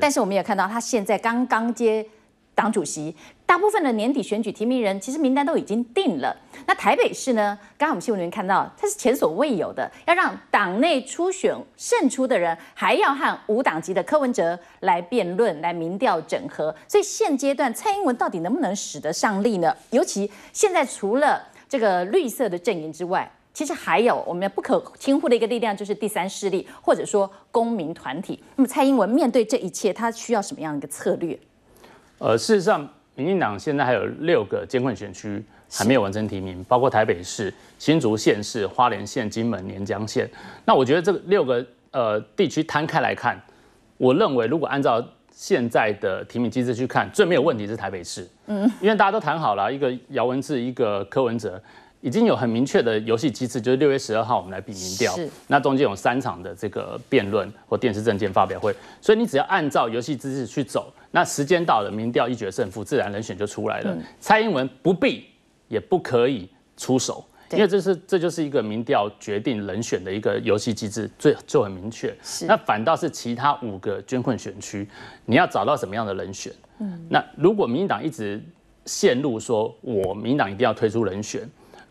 但是我们也看到，他现在刚刚接党主席，大部分的年底选举提名人其实名单都已经定了。那台北市呢？刚刚我们新闻里面看到，它是前所未有的，要让党内初选胜出的人还要和无党籍的柯文哲来辩论、来民调整合。所以现阶段蔡英文到底能不能使得上力呢？尤其现在除了这个绿色的阵营之外。其实还有我们不可轻忽的一个力量，就是第三势力或者说公民团体。那么蔡英文面对这一切，他需要什么样的一个策略？呃，事实上，民进党现在还有六个监控选区还没有完成提名，包括台北市、新竹县市、花莲县、金门、连江县。那我觉得这六个呃地区摊开来看，我认为如果按照现在的提名机制去看，最没有问题是台北市，嗯，因为大家都谈好了，一个姚文智，一个柯文哲。已经有很明确的游戏机制，就是六月十二号我们来比民调，那中间有三场的这个辩论或电视政见发表会，所以你只要按照游戏机制去走，那时间到了，民调一决胜负，自然人选就出来了。蔡英文不必也不可以出手，因为这是这就是一个民调决定人选的一个游戏机制，最就很明确。那反倒是其他五个捐困选区，你要找到什么样的人选？嗯，那如果民进党一直陷入说，我民党一定要推出人选。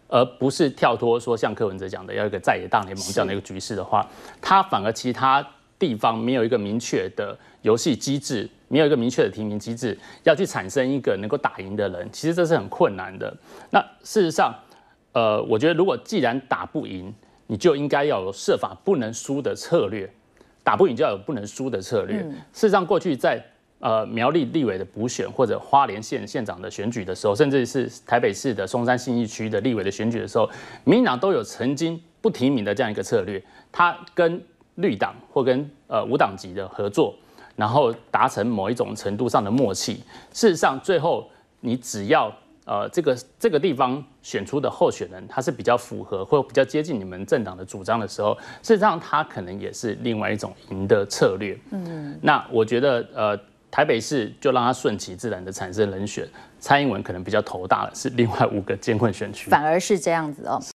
而不是跳脱说像柯文哲讲的要一个在野大联盟这样的一个局势的话，他反而其他地方没有一个明确的游戏机制，没有一个明确的提名机制，要去产生一个能够打赢的人，其实这是很困难的。那事实上，呃，我觉得如果既然打不赢，你就应该要有设法不能输的策略，打不赢就要有不能输的策略。事实上，过去在呃，苗栗立委的补选或者花莲县县长的选举的时候，甚至是台北市的松山信义区的立委的选举的时候，民进党都有曾经不提名的这样一个策略，他跟绿党或跟呃无党籍的合作，然后达成某一种程度上的默契。事实上，最后你只要呃这个这个地方选出的候选人，他是比较符合或比较接近你们政党的主张的时候，事实上他可能也是另外一种赢的策略。嗯，那我觉得呃。台北市就让他顺其自然的产生人选，蔡英文可能比较头大了，是另外五个监困选区，反而是这样子哦。